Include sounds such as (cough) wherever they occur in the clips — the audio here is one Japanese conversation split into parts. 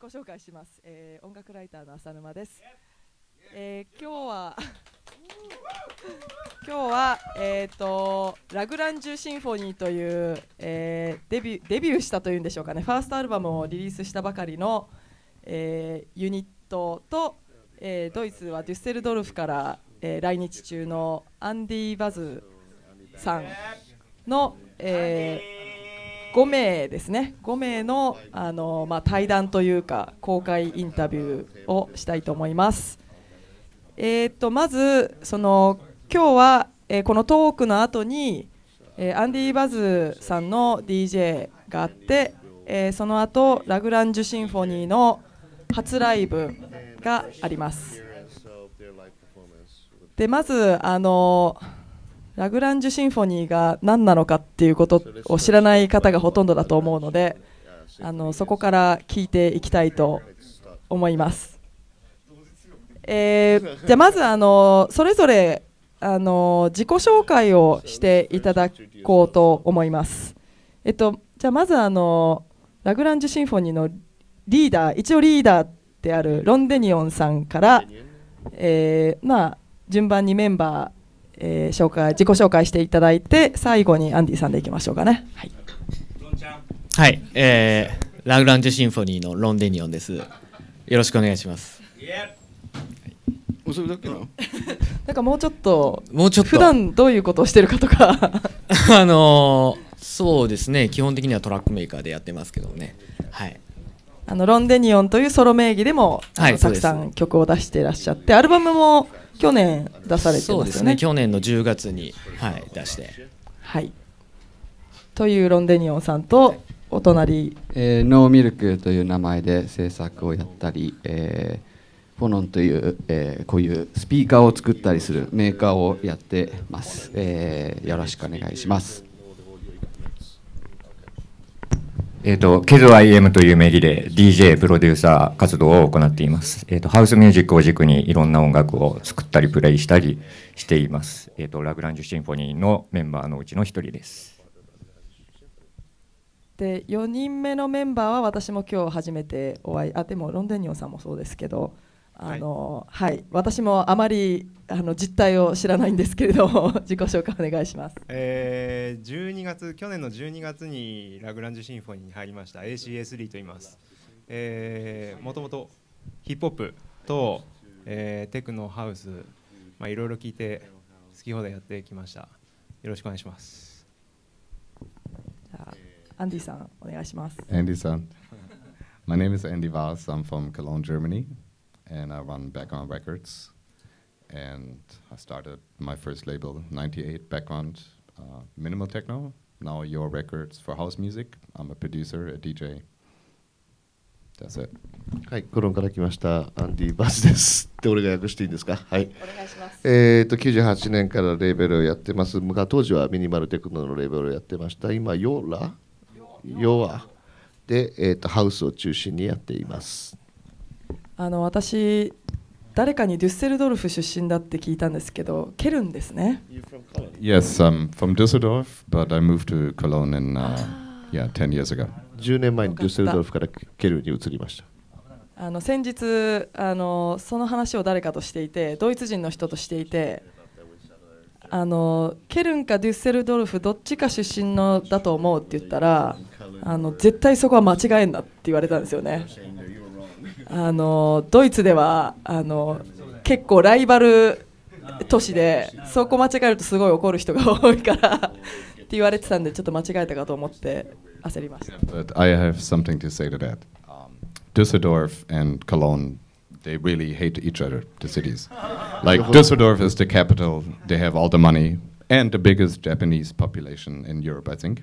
自己紹介します、えー、音楽ライターの浅沼です、えー、今日は (laughs) 今日は、えーと、ラグランジュ・シンフォニーという、えー、デビュデビューしたというんでしょうかねファーストアルバムをリリースしたばかりの、えー、ユニットと、えー、ドイツはデュッセルドルフから、えー、来日中のアンディ・バズさんの、えー、5名ですね5名のあの、まあ、対談というか公開インタビューをしたいと思います。えー、とまずその今日は、えー、このトークの後に、えー、アンディ・バズさんの DJ があって、えー、その後ラグランジュ・シンフォニーの初ライブがあります。でまずあのーラグランジュシンフォニーが何なのかっていうことを知らない方がほとんどだと思うのであのそこから聞いていきたいと思います。えー、じゃまずあのそれぞれあの自己紹介をしていただこうと思います。えっと、じゃあまずあのラグランジュシンフォニーのリーダー一応リーダーであるロンデニオンさんから、えー、まあ、順番にメンバーえー、紹介自己紹介していただいて最後にアンディさんでいきましょうかね。はい、はい、えー、ラグランジュシンフォニーのロンデニオンです。よろしくお願いします。それだけななんかもうちょっともうちょっと普段どういうことをしてるかとか (laughs) あのー、そうですね基本的にはトラックメーカーでやってますけどねはいあのロンデニオンというソロ名義でも、はい、たくさん曲を出していらっしゃってアルバムも去年出されてますよね。そうですね。去年の10月に、はい、出して。はい。というロンデニオンさんとお隣、えー、ノーミルクという名前で制作をやったり、えー、フォノンという、えー、こういうスピーカーを作ったりするメーカーをやってます。えー、よろしくお願いします。えっ、ー、と、ケズ IM という名義で DJ、プロデューサー活動を行っています。えっ、ー、と、ハウスミュージックを軸にいろんな音楽を作ったりプレイしたりしています。えっ、ー、と、ラグランジュシンフォニーのメンバーのうちの一人です。で、4人目のメンバーは私も今日初めてお会い、あ、でもロンデニオンさんもそうですけど、あの、はい、はい、私もあまりあの実態を知らないんですけれども (laughs) 自己紹介お願いします。ええー、12月去年の12月にラグランジュシンフォニーに入りました ACS3 と言います。ええー、もともとヒップホップと、えー、テクノハウスまあいろいろ聞いて好き放題やってきました。よろしくお願いします。じゃあアンディさんお願いします。アンディさん。My name is Andy Vaz. I'm from Cologne, Germany. and I run Background Records. And I started my first label, 98 Background uh, Minimal Techno. Now your records for house music. I'm a producer, a DJ. That's it. はい、コロンから来ましたアンディ・バスです。って俺が訳していいんですか。はい。お願いします。えっ、ー、と、98年からレーベルをやってます。が当時はミニマルテクノのレーベルをやってました。今、ヨーラヨーアで、えーと、とハウスを中心にやっています。あの私誰かにデュッセルドルフ出身だって聞いたんですけど、ケルンですね。Yes, I'm from Düsseldorf, but I moved to Cologne in、uh, yeah, 10 years ago. 10年前にデュッセルドルフからケルンに移りました。あの先日あのその話を誰かとしていて、ドイツ人の人としていて、あのケルンかデュッセルドルフどっちか出身のだと思うって言ったら、あの絶対そこは間違えんなって言われたんですよね。あのドイツではあの結構ライバル都市でそこ間違えるとすごい怒る人が多いからって言われてたんでちょっと間違えたかと思って焦りました。But I have something to say to that. d u s s e l d o r f and Cologne, they really hate each other, the cities. Like d u s s e l d o r f is the capital, they have all the money and the biggest Japanese population in Europe, I think.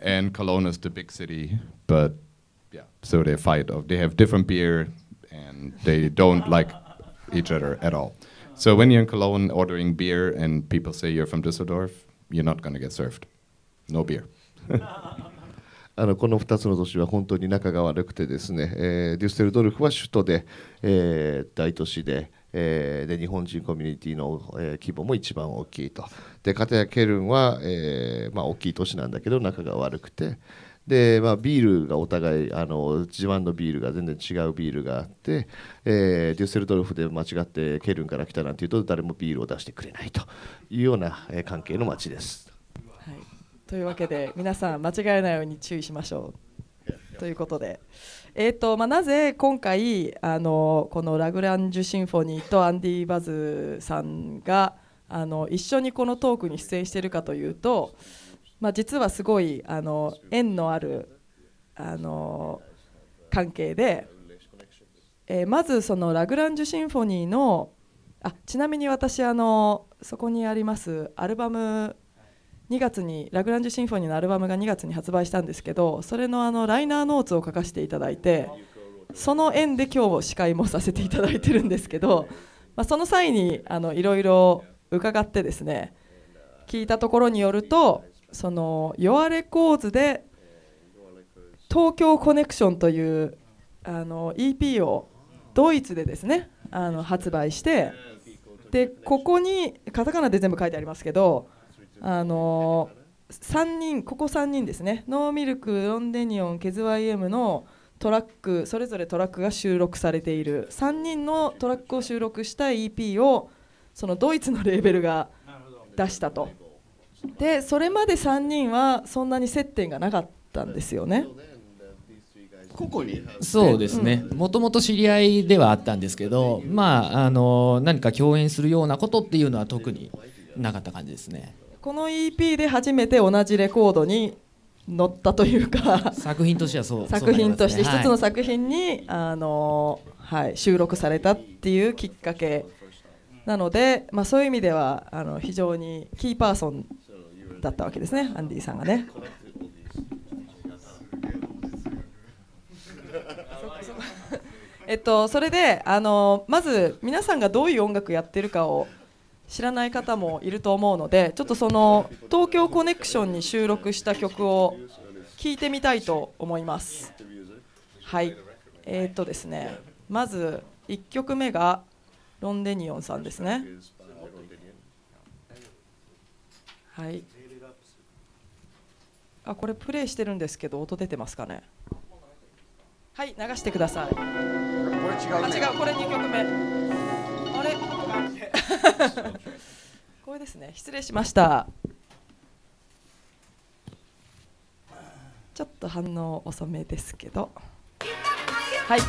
And Cologne is the big city, but yeah. So they fight. Of, they have different beer, and they don't like each other at all. So when you're in Cologne ordering beer and people say you're from Düsseldorf, you're not g o n get served. No beer. あのこの2つの都市は本当に仲が悪くてですね、えー、デュッセルドルフは首都で、えー、大都市で、えー、で日本人コミュニティの、えー、規模も一番大きいとで片やケルンは、えーまあ、大きい都市なんだけど仲が悪くて、で、まあ、ビールがお互いあの自慢のビールが全然違うビールがあって、えー、デュッセルドルフで間違ってケルンから来たなんていうと誰もビールを出してくれないというような、え関係の街です。はい、というわけで皆さん間違えないように注意しましょう。ということで、えーとまあ、なぜ今回あのこのラグランジュ・シンフォニーとアンディ・バズさんがあの一緒にこのトークに出演しているかというと。まあ、実はすごいあの縁のあるあの関係で、えー、まずそのラグランジュ・シンフォニーのあちなみに私あのそこにありますアルバム2月にラグランジュ・シンフォニーのアルバムが2月に発売したんですけどそれのあのライナーノーツを書かせていただいてその縁で今日司会もさせていただいてるんですけど、まあ、その際にいろいろ伺ってですね聞いたところによるとその弱れ構図で東京コネクションというあの EP をドイツでですねあの発売してでここにカタカナで全部書いてありますけどあの3人ここ3人ですねノーミルクロンデニオンケズ YM のトラックそれぞれトラックが収録されている3人のトラックを収録した EP をそのドイツのレーベルが出したと。でそれまで3人はそんなに接点がなかったんですよね。ここにそうですねもともと知り合いではあったんですけど、まあ、あの何か共演するようなことっていうのは特になかった感じですねこの EP で初めて同じレコードに乗ったというか作品としてはそう作品として一つの作品に、はい、あのはい、収録されたっていうきっかけなので、まあ、そういう意味ではあの非常にキーパーソンだったわけですねアンディさんがね。えっと、それであのまず皆さんがどういう音楽やってるかを知らない方もいると思うのでちょっとその「東京コネクション」に収録した曲を聴いてみたいと思います。はいえー、っとですねまず1曲目がロンデニオンさんですね。はいあこれプレイしてるんですけど音出てますかねはい流してくださいこれ違う、ね、あ違うこれ2曲目あれ (laughs) これですね失礼しましたちょっと反応遅めですけどはい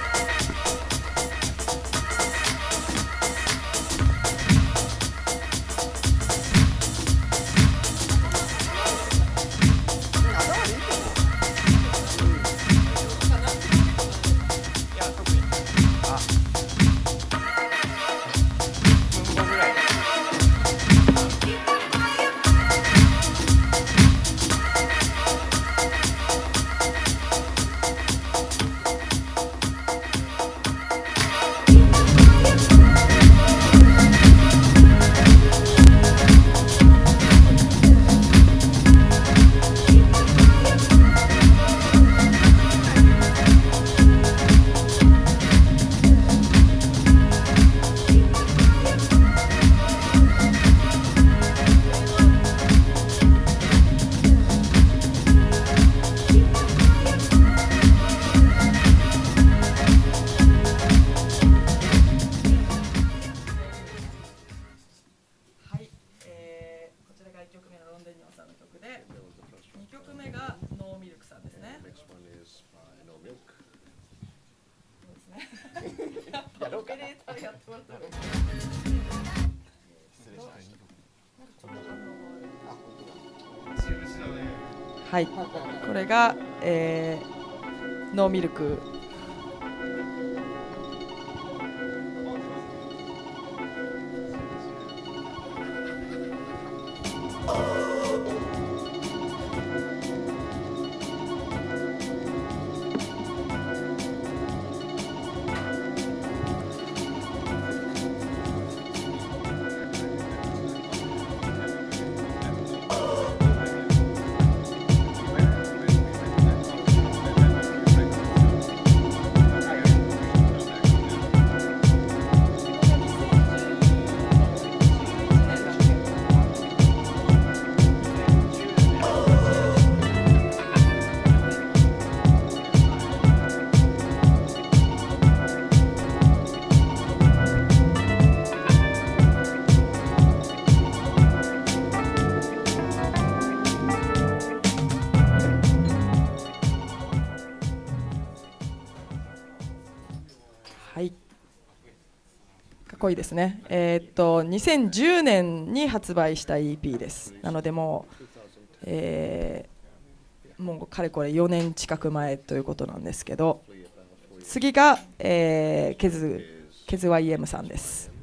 が、えー、ノーミルク濃いですね、えー、っと2010年に発売した EP ですなのでもう、えー、もうかれこれ4年近く前ということなんですけど次が、えー、ケズケズ YM さんです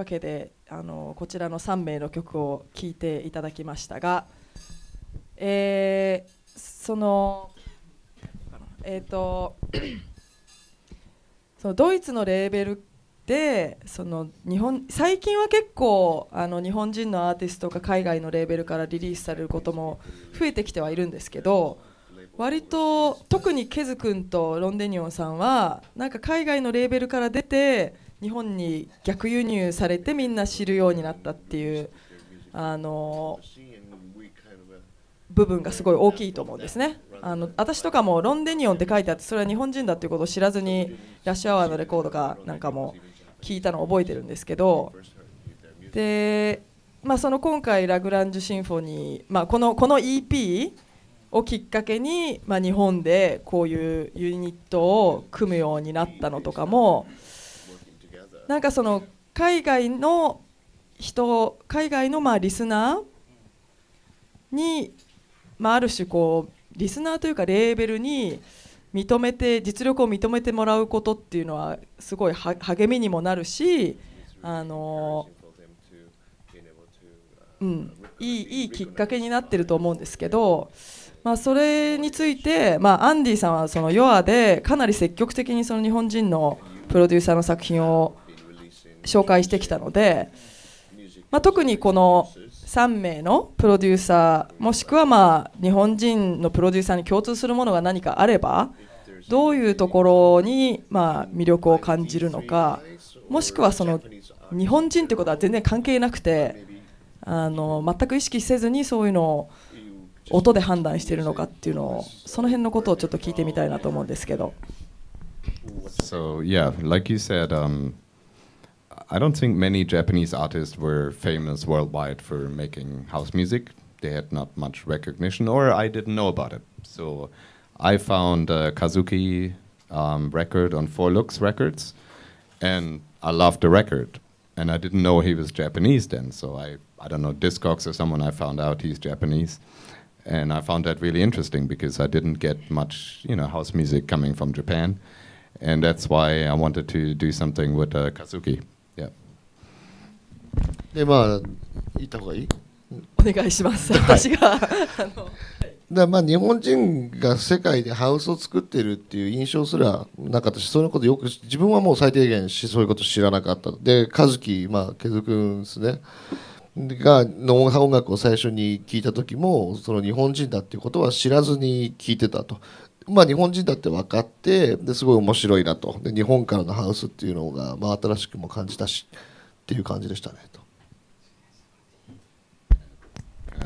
わけであのこちらの3名の曲を聴いていただきましたが、えー、そのえっ、ー、とそのドイツのレーベルでその日本最近は結構あの日本人のアーティストが海外のレーベルからリリースされることも増えてきてはいるんですけど割と特にケズ君とロンデニオンさんはなんか海外のレーベルから出て日本に逆輸入されてみんな知るようになったっていうあの部分がすごい大きいと思うんですねあの私とかもロンデニオンって書いてあってそれは日本人だっていうことを知らずにラッシュアワーのレコードかなんかも聞いたのを覚えてるんですけどで、まあ、その今回ラグランジュシンフォニー、まあ、このこの EP をきっかけに、まあ、日本でこういうユニットを組むようになったのとかもなんかその海外の人海外のまあリスナーに、まあ、ある種こうリスナーというかレーベルに認めて実力を認めてもらうことっていうのはすごい励みにもなるしあの、うん、いいいいきっかけになってると思うんですけど。まあ、それについて、まあ、アンディさんはそのヨアでかなり積極的にその日本人のプロデューサーの作品を紹介してきたので、まあ、特にこの3名のプロデューサーもしくはまあ日本人のプロデューサーに共通するものが何かあればどういうところにまあ魅力を感じるのかもしくはその日本人ってことは全然関係なくてあの全く意識せずにそういうのを音で判断しているのかっていうのをその辺のことをちょっと聞いてみたいなと思うんですけど。So yeah, like you said, um I don't think many Japanese artists were famous worldwide for making house music. They had not much recognition, or I didn't know about it. So I found a Kazuki um, record on Four Looks Records, and I loved the record. And I didn't know he was Japanese then, so I, I don't know, Discogs or someone, I found out he's Japanese. And I found that really interesting because I didn't get much, you know, house music coming from Japan. And that's why I wanted to do something with uh, Kazuki. でまあ行った方がいいお願いします、はい、私があの、だまあ日本人が世界でハウスを作ってるっていう印象すらなかったしそのことよく自分はもう最低限しそういうこと知らなかったで和樹まあ毛君ですねが音楽を最初に聞いた時もその日本人だっていうことは知らずに聞いてたと。まあ、日本人だって分かってですごい面白いなとで日本からのハウスっていうのが、まあ、新しくも感じたしっていう感じでしたねと。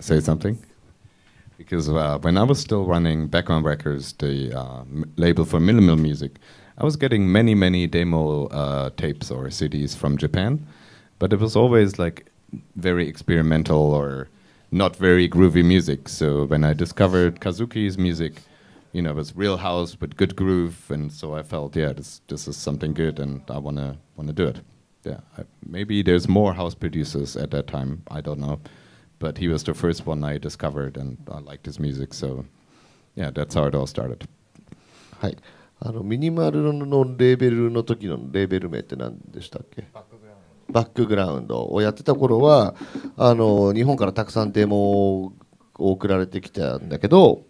Say something? Because uh, when I was still running Background Records, the uh, label for minimal music, I was getting many, many demo uh, tapes or CDs from Japan, but it was always like very experimental or not very groovy music. So when I discovered Kazuki's music, you know, it was real house with good groove, and so I felt, yeah, this this is something good, and I wanna wanna do it. Yeah, maybe there's more house producers at that time. I don't know, but he was the first one I discovered, and I liked his music. So, yeah, that's how it all started. はい。あのミニマルのレーベルの時のレーベル名って何でしたっけ？バックグラウンドをやってた頃はあの日本からたくさんデモを送られてきたんだけど、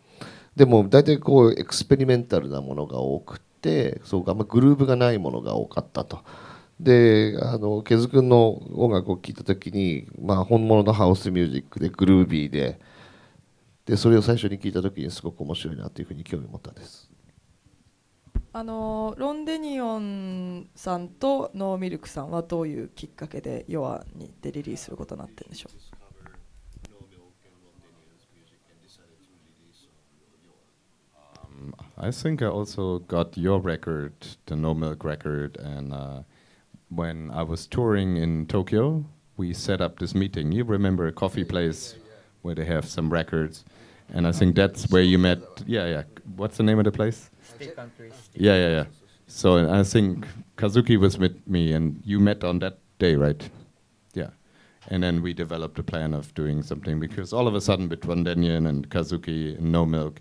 でも大体こうエクスペリメンタルなものが多くて、そうかまあ、グルーブがないものが多かったと。であのケズ君の音楽を聴いた時に、まあ、本物のハウスミュージックでグルービーででそれを最初に聴いた時にすごく面白いなというふうに興味を持ったんですあのロンデニオンさんとノーミルクさんはどういうきっかけで「ヨアにでリリースすることになってるんでしょうか I think I also got your record, the No Milk record, and uh, when I was touring in Tokyo, we set up this meeting. You remember a coffee place where they have some records, and I think that's where you met. Yeah, yeah. What's the name of the place? Yeah, yeah, yeah. So I think Kazuki was with me, and you met on that day, right? Yeah. And then we developed a plan of doing something because all of a sudden, between Denyan and Kazuki and No Milk,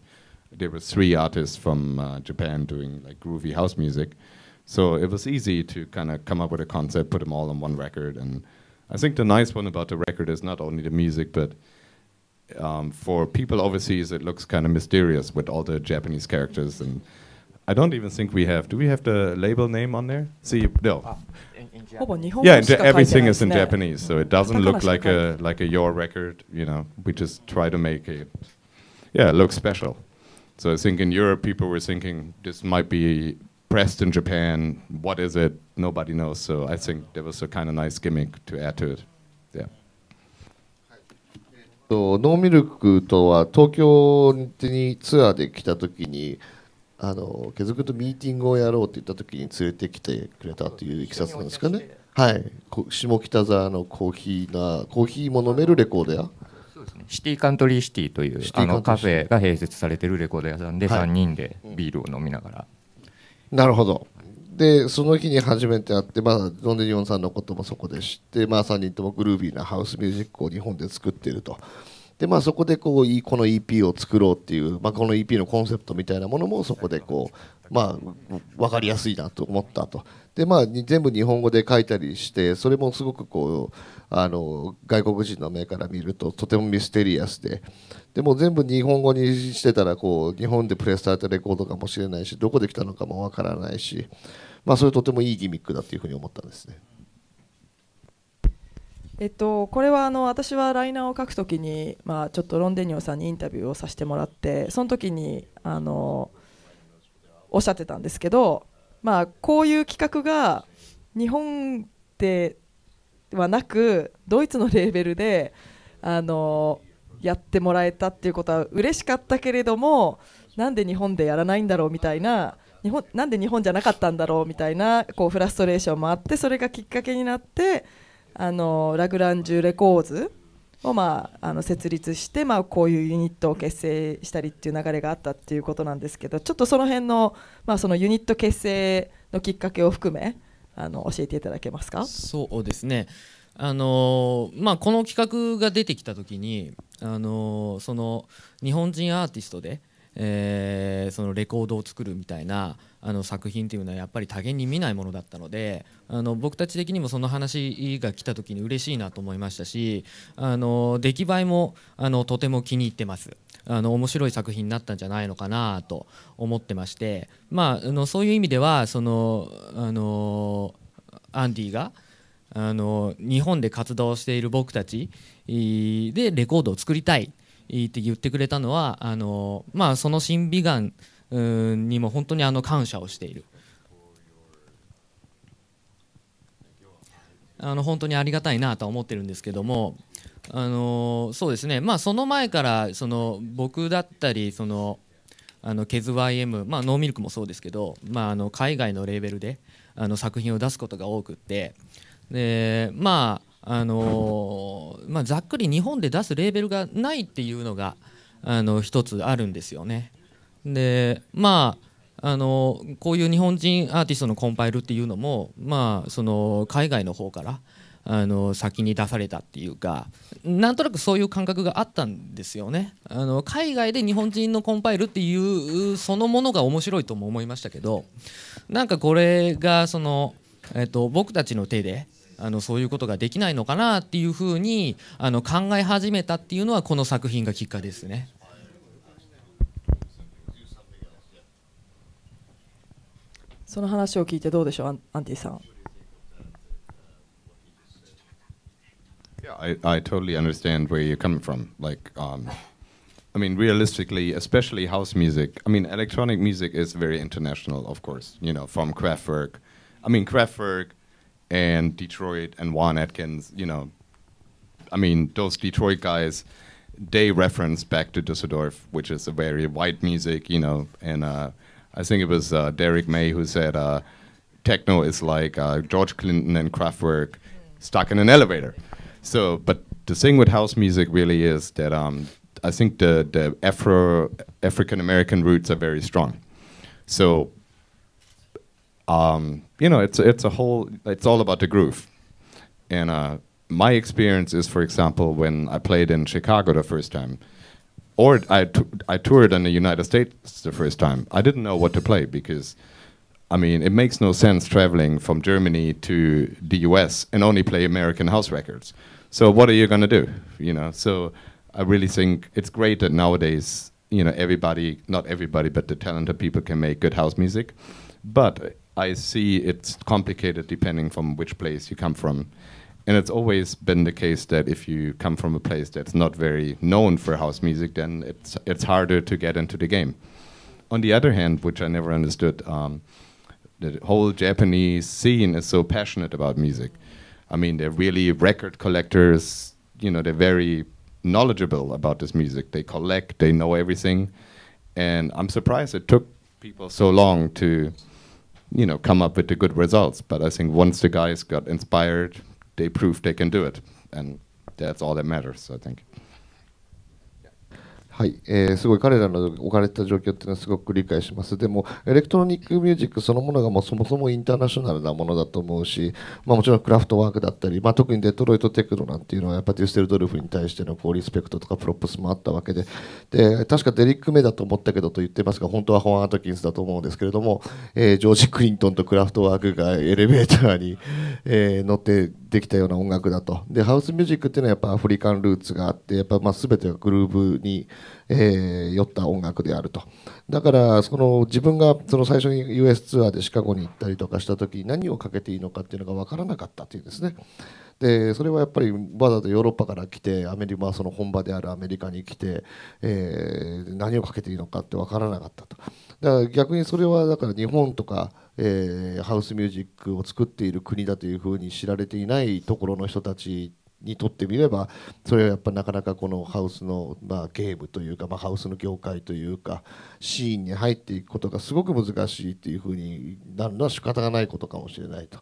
there were three artists from uh, Japan doing like groovy house music. So it was easy to kind of come up with a concept, put them all on one record. And I think the nice one about the record is not only the music, but um, for people overseas, it looks kind of mysterious with all the Japanese characters. And I don't even think we have. Do we have the label name on there? See, no. Ah, in, in yeah, everything is in Japanese, so it doesn't look like a like a your record. You know, we just try to make it. Yeah, look special. So I think in Europe, people were thinking this might be pressed in Japan. What is it? Nobody knows. So I think there was a kind of nice gimmick to add to it. y e ノーミルクとは東京にツアーで来たときにあの毛づくとミーティングをやろうって言った時に連れてきてくれたといういきさつなんですかねはい下北沢のコーヒーなコーヒーも飲めるレコード屋シティカントリーシティというシあのカフェが併設されてるレコード屋さんで3人でビールを飲みながらなるほどでその日に初めて会って、まあ、ゾンデニオンさんのこともそこで知って、まあ、3人ともグルービーなハウスミュージックを日本で作っているとでまあ、そこでこうこの EP を作ろうっていう、まあ、この EP のコンセプトみたいなものもそこでこう、まあ、分かりやすいなと思ったとで、まあ、全部日本語で書いたりしてそれもすごくこうあの外国人の目から見るととてもミステリアスででも全部日本語にしてたらこう日本でプレスされたレコードかもしれないしどこで来たのかもわからないし、まあ、それとてもいいギミックだというふうに思ったんですね。えっと、これはあの私はライナーを書くときに、まあ、ちょっとロンデニオさんにインタビューをさせてもらってその時にあのおっしゃってたんですけど、まあ、こういう企画が日本ではなくドイツのレーベルであのやってもらえたっていうことは嬉しかったけれどもなんで日本でやらないんだろうみたいな日本なんで日本じゃなかったんだろうみたいなこうフラストレーションもあってそれがきっかけになって。あのラグランジュレコーズを、まあ、あの設立して、まあ、こういうユニットを結成したりっていう流れがあったっていうことなんですけどちょっとその辺の,、まあそのユニット結成のきっかけを含めあの教えていただけますかそうですねあのー、まあ、この企画が出てきた時に、あのー、その日本人アーティストで、えー、そのレコードを作るみたいなあの作品というのはやっぱり多元に見ないものだったのであの僕たち的にもその話が来た時に嬉しいなと思いましたしあの出来栄えもあのとても気に入ってます。あの面白い作品になったんじゃないのかなと思ってまして、まあ、あのそういう意味ではそのあのアンディがあの日本で活動している僕たちでレコードを作りたいって言ってくれたのはあの、まあ、その審美眼にも本当にあの感謝をしているあの本当にありがたいなとは思ってるんですけどもあのそうですねまあその前からその僕だったりそのあのケズ YM、まあ、ノーミルクもそうですけど、まあ、あの海外のレーベルであの作品を出すことが多くってでまああのまあ、ざっくり日本で出すレーベルがないっていうのがあの一つあるんですよね。でまああのこういう日本人アーティストのコンパイルっていうのも、まあ、その海外の方からあの先に出されたっていうかなんとなくそういう感覚があったんですよねあの海外で日本人のコンパイルっていうそのものが面白いとも思いましたけどなんかこれがその、えっと、僕たちの手であのそういうことができないのかなっていうふうにあの考え始めたっていうのはこの作品がきっかけですね。その話を聞いてどうでしょう、アンティさん。Yeah, I, I totally understand where you're coming from. Like, um, I mean, realistically, especially house music. I mean, electronic music is very international, of course. You know, from Kraftwerk. I mean, Kraftwerk and Detroit and Juan Atkins. You know, I mean, those Detroit guys. They reference back to Dusseldorf, which is a very white music, you know, and uh, I think it was uh, Derek May who said uh, techno is like uh, George Clinton and Kraftwerk stuck in an elevator. So, but the thing with house music really is that um, I think the, the Afro African American roots are very strong. So, um, you know, it's it's a whole it's all about the groove, and uh, my experience is, for example, when I played in Chicago the first time or I, I toured in the United States the first time. I didn't know what to play because, I mean, it makes no sense traveling from Germany to the US and only play American house records. So what are you going to do? You know, so I really think it's great that nowadays, you know, everybody, not everybody, but the talented people can make good house music. But I see it's complicated depending from which place you come from and it's always been the case that if you come from a place that's not very known for house music, then it's it's harder to get into the game. On the other hand, which I never understood, um, the whole Japanese scene is so passionate about music. I mean, they're really record collectors. You know, they're very knowledgeable about this music. They collect. They know everything. And I'm surprised it took people so long to, you know, come up with the good results. But I think once the guys got inspired, they p r o v e they can do it. And that's all that matters, I think. はい、えー、すごい彼らの置かれた状況っていうのはすごく理解します。でも、エレクトロニックミュージックそのものがもうそもそもインターナショナルなものだと思うし、まあ、もちろんクラフトワークだったり、まあ、特にデトロイトテクノなんていうのはやっぱりデュステルドルフに対してのこうリスペクトとかプロップスもあったわけで、で確かデリック・メだと思ったけどと言ってますが、本当はホワン・アトキンスだと思うんですけれども、えー、ジョージ・クリントンとクラフトワークがエレベーターに、えー、乗ってできたような音楽だとでハウスミュージックっていうのはやっぱアフリカンルーツがあってやっぱま全てがグルーブに、えー、寄った音楽であるとだからその自分がその最初に US ツアーでシカゴに行ったりとかした時に何をかけていいのかっていうのが分からなかったっていうですねでそれはやっぱりわざとヨーロッパから来てアメリカその本場であるアメリカに来て、えー、何をかけていいのかって分からなかったとだから逆にそれはだから日本とかえー、ハウスミュージックを作っている国だというふうに知られていないところの人たちにとってみればそれはやっぱなかなかこのハウスの、まあ、ゲームというか、まあ、ハウスの業界というかシーンに入っていくことがすごく難しいっていうふうになるのは仕方がないことかもしれないと、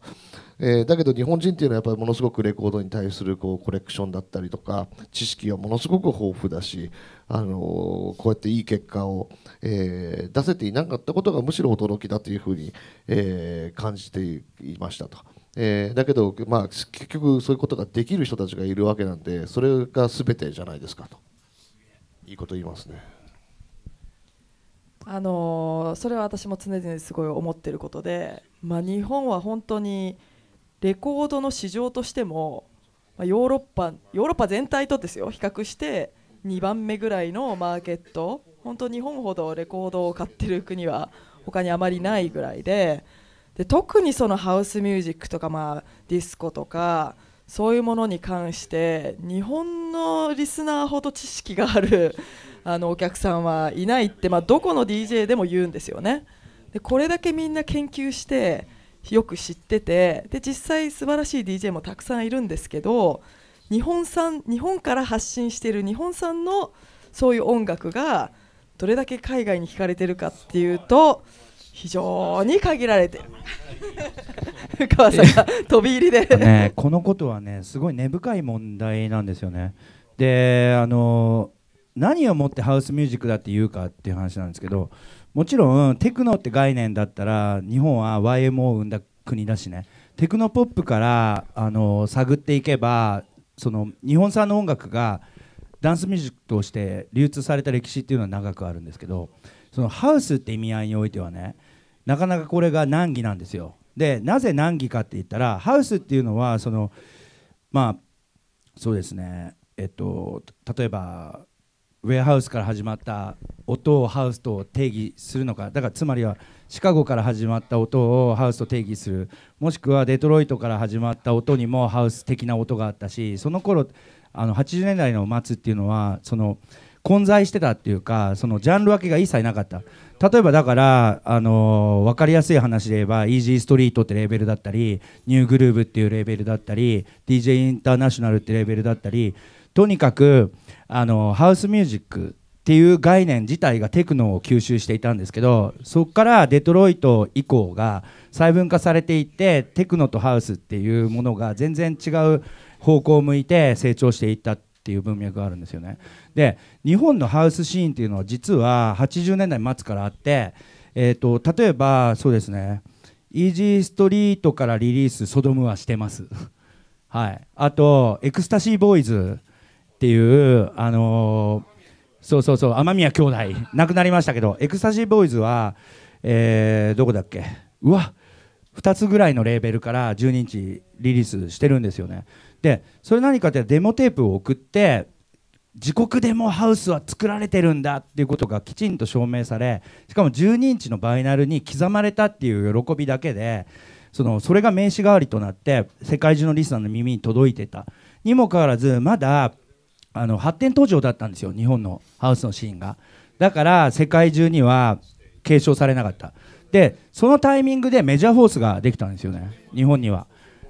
えー、だけど日本人っていうのはやっぱりものすごくレコードに対するこうコレクションだったりとか知識はものすごく豊富だしあのこうやっていい結果を、えー、出せていなかったことがむしろ驚きだというふうに、えー、感じていましたと。えー、だけど、まあ、結局そういうことができる人たちがいるわけなんでそれがすべてじゃないですかといいこと言いますね。あのー、それは私も常々すごい思っていることで、まあ、日本は本当にレコードの市場としても、まあ、ヨーロッパヨーロッパ全体とですよ比較して2番目ぐらいのマーケット本当日本ほどレコードを買ってる国は他にあまりないぐらいで。で特にそのハウスミュージックとか、まあ、ディスコとかそういうものに関して日本のリスナーほど知識がある (laughs) あのお客さんはいないって、まあ、どこの DJ でも言うんですよね。でこれだけみんな研究してよく知っててで実際素晴らしい DJ もたくさんいるんですけど日本産日本から発信している日本産のそういう音楽がどれだけ海外に惹かれてるかっていうと。非常に限られてる (laughs) 川さんが飛び入りでね、このことはねすごい根深い問題なんですよねであの何をもってハウスミュージックだって言うかっていう話なんですけどもちろんテクノって概念だったら日本は YMO を生んだ国だしねテクノポップからあの探っていけばその日本産の音楽がダンスミュージックとして流通された歴史っていうのは長くあるんですけどそのハウスって意味合いにおいてはねなかなかこれが難儀なんですよ。でなぜ難儀かって言ったらハウスっていうのはそのまあそうですねえっと例えばウェアハウスから始まった音をハウスと定義するのかだからつまりはシカゴから始まった音をハウスと定義するもしくはデトロイトから始まった音にもハウス的な音があったしその頃あの80年代の末っていうのはその。混在してたっていうかそのジャンル分けが一切なかった例えばだから、あのー、分かりやすい話で言えばイージーストリートってレーベルだったりニューグルーブっていうレーベルだったり DJ インターナショナルってレーベルだったりとにかく、あのー、ハウスミュージックっていう概念自体がテクノを吸収していたんですけどそこからデトロイト以降が細分化されていってテクノとハウスっていうものが全然違う方向を向いて成長していったてっていう文脈があるんですよね。で日本のハウスシーンっていうのは実は80年代末からあって、えーと、例えばそうですねイージーストリートからリリースソドムはしてます。(laughs) はい、あとエクスタシーボーイズっていうあのー、そうそうそう雨宮兄弟亡くなりましたけどエクスタシーボーイズは、えー、どこだっけうわ2つぐらいのレーベルから12日リリースしてるんですよねでそれ何かってデモテープを送って自国デモハウスは作られてるんだっていうことがきちんと証明されしかも12インチのバイナルに刻まれたっていう喜びだけでそのそれが名刺代わりとなって世界中のリスナーの耳に届いてたにもかかわらずまだあの発展途上だったんですよ日本のハウスのシーンがだから世界中には継承されなかったでそのタイミングでメジャーフォースができたんですよね日本には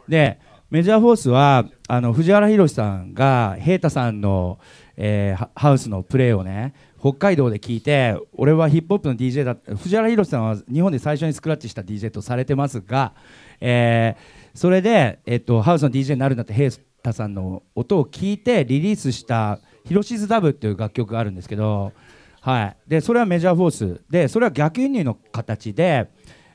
でメジャーフォースはあの藤原宏さんが平太さんの、えー、ハウスのプレーをね北海道で聞いて俺はヒップホップの DJ だ藤原宏さんは日本で最初にスクラッチした DJ とされてますが、えー、それで、えっと、ハウスの DJ になるんだって平太さんの音を聞いてリリースした「ヒロシズダブ」っていう楽曲があるんですけど、はい、でそれはメジャーフォースでそれは逆輸入の形で、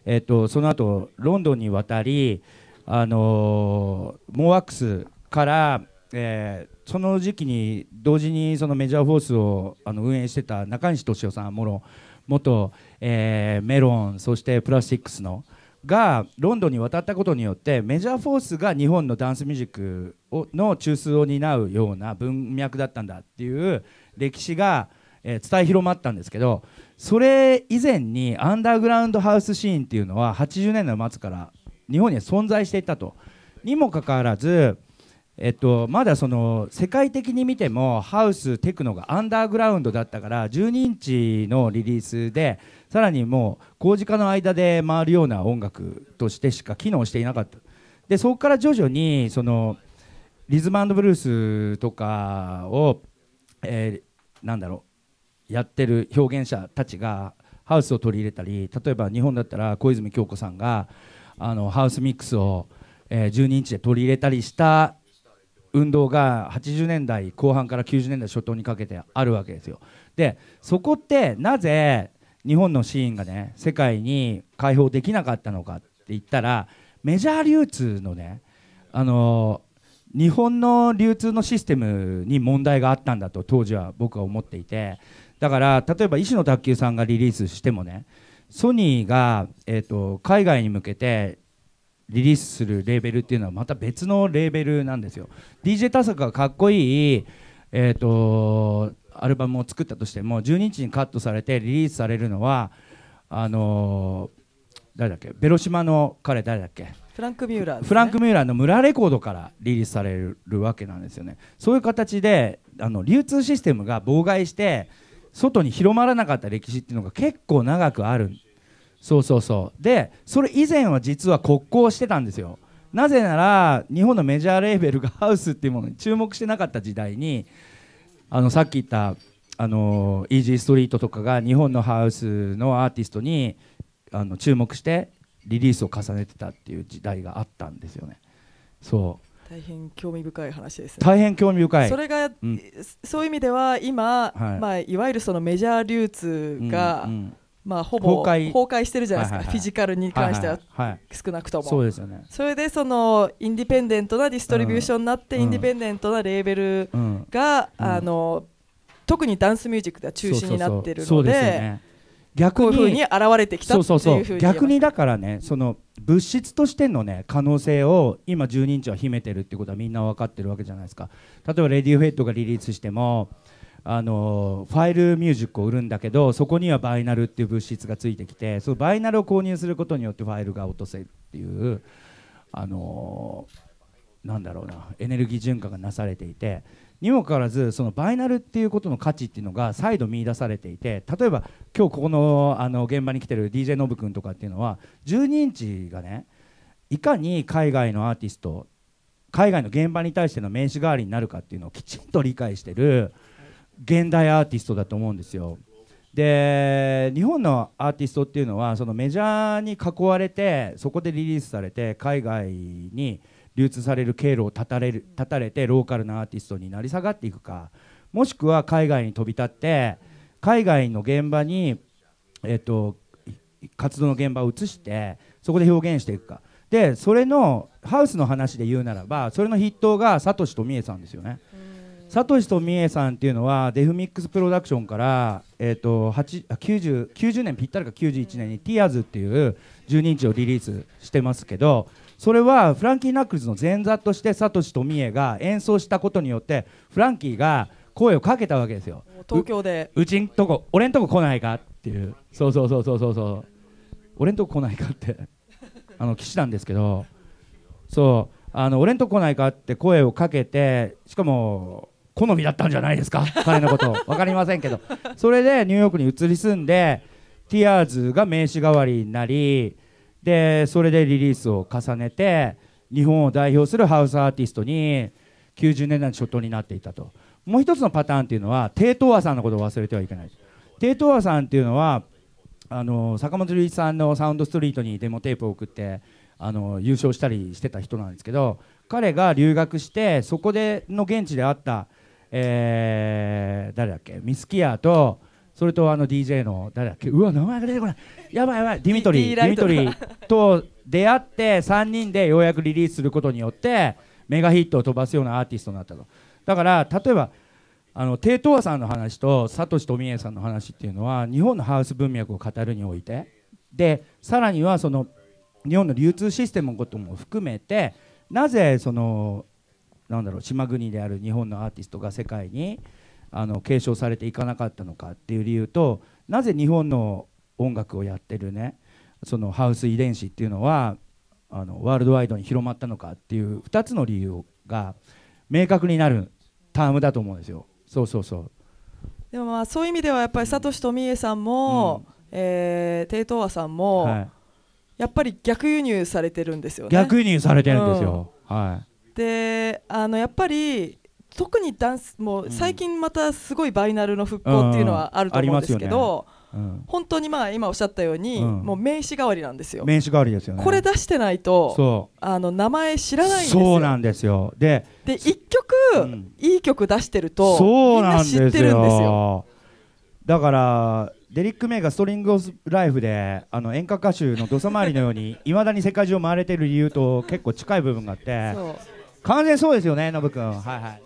えっと、その後ロンドンに渡りあのモーワックスから、えー、その時期に同時にそのメジャーフォースをあの運営してた中西俊夫さんもろ元、えー、メロンそしてプラスチックスのがロンドンに渡ったことによってメジャーフォースが日本のダンスミュージックをの中枢を担うような文脈だったんだっていう歴史が、えー、伝え広まったんですけどそれ以前にアンダーグラウンドハウスシーンっていうのは80年代末から日本には存在していたと。にもかかわらず、えっと、まだその世界的に見てもハウス、テクノがアンダーグラウンドだったから12インチのリリースでさらにもう工事家の間で回るような音楽としてしか機能していなかったでそこから徐々にそのリズムブルースとかを、えー、なんだろうやってる表現者たちがハウスを取り入れたり例えば日本だったら小泉今日子さんが「あのハウスミックスを、えー、12インチで取り入れたりした運動が80年代後半から90年代初頭にかけてあるわけですよ。でそこってなぜ日本のシーンがね世界に開放できなかったのかって言ったらメジャー流通のねあのー、日本の流通のシステムに問題があったんだと当時は僕は思っていてだから例えば医師の卓球さんがリリースしてもねソニーが、えーと、海外に向けてリリースするレーベルっていうのはまた別のレーベルなんですよ。DJ タサクがかっこいい、えーとアルバムを作ったとしても12日にカットされてリリースされるのはあのー、誰だっけベロシマの彼誰だっけフランク・ミューラー、ね、フランク・ミューラーの村レコードからリリースされるわけなんですよね。そういう形であの流通システムが妨害して外に広まらなかった歴史っていうのが結構長くあるそうそうそうでそれ以前は実は国交してたんですよなぜなら日本のメジャーレーベルがハウスっていうものに注目してなかった時代にあのさっき言ったあのイージーストリートとかが日本のハウスのアーティストにあの注目してリリースを重ねてたっていう時代があったんですよね。そう大変興味深い話です、ね、大変興味深いそれが、うん、そういう意味では今、はいまあ、いわゆるそのメジャー流通が、うんうんまあ、ほぼ崩壊してるじゃないですか、フィジカルに関しては少なくとも、そうですよね、それでそのインディペンデントなディストリビューションになって、インディペンデントなレーベルが、あの特にダンスミュージックでは中心になってるので。逆にこういうふうに現れてきたって逆にだからねその物質としてのね可能性を今12日は秘めてるってことはみんな分かってるわけじゃないですか例えばレディーフェッドがリリースしてもあのファイルミュージックを売るんだけどそこにはバイナルっていう物質がついてきてそのバイナルを購入することによってファイルが落とせるっていうあのなんだろうなエネルギー循環がなされていてにもかかわらずそのバイナルっていうことの価値っていうのが再度見出されていて例えば今日ここのあの現場に来てる DJ のぶくんとかっていうのは12インチがねいかに海外のアーティスト海外の現場に対しての名刺代わりになるかっていうのをきちんと理解してる現代アーティストだと思うんですよ。で日本のアーティストっていうのはそのメジャーに囲われてそこでリリースされて海外に流通される経路を断たれる断たれてローカルなアーティストになり下がっていくかもしくは海外に飛び立って海外の現場に、えっと、活動の現場を移してそこで表現していくかでそれのハウスの話で言うならばそれの筆頭がサトシとミえさんですよね。サトシとみえさんっていうのはデフミックスプロダクションから、えーと、と8 90, 90年ぴったりか91年に「ティアーズっていう12日をリリースしてますけどそれはフランキー・ナックルズの前座としてサトシとみえが演奏したことによってフランキーが声をかけたわけですよ東京でうちんとこ俺んとこ来ないかっていうそうそうそうそうそうそう俺んとこ来ないかって (laughs) あの騎士なんですけどそうあの俺んとこ来ないかって声をかけてしかも好みだったんじゃないですか彼のこと分かりませんけどそれでニューヨークに移り住んでティアーズが名刺代わりになりでそれでリリースを重ねて日本を代表するハウスアーティストに90年代の初頭になっていたともう一つのパターンっていうのはテイトアさんのことを忘れてはいけないテイトアさんっていうのはあの坂本龍一さんのサウンドストリートにデモテープを送ってあの優勝したりしてた人なんですけど彼が留学してそこでの現地で会ったえー、誰だっけミスキアとそれとあの DJ の誰だっけうわ名前が出てこないやばいやばいディミトリーディミトリーと出会って3人でようやくリリースすることによってメガヒットを飛ばすようなアーティストになったとだから例えばあのテイトワさんの話とサトシトミエさんの話っていうのは日本のハウス文脈を語るにおいてでさらにはその日本の流通システムのことも含めてなぜそのなんだろう島国である日本のアーティストが世界にあの継承されていかなかったのかっていう理由となぜ日本の音楽をやってるねそのハウス遺伝子っていうのはあのワールドワイドに広まったのかっていう2つの理由が明確になるタームだと思うんですよ。そうそうそうでもまあそういう意味ではやっぱりサトとさんも、うん、えー、テイトアさんも、はい、やっぱり逆輸入されてるんですよね。逆輸入されてるんですよ、うん、はいであのやっぱり特にダンスもう最近またすごいバイナルの復興っていうのはあると思うんですけど、うんうん、本当にまあ今おっしゃったように、もう名刺代わりなんですよ名刺代わりですよねこれ出してないとあの名前知らないんですよそうなんですよでで1曲、いい曲出してるとみんな知ってるんですよだからデリック・メイがストリング・オス・ライフであの演歌歌手の土佐回りのようにいまだに世界中を回れてる理由と結構近い部分があって完全そうですよね、ノブ君。はいはい。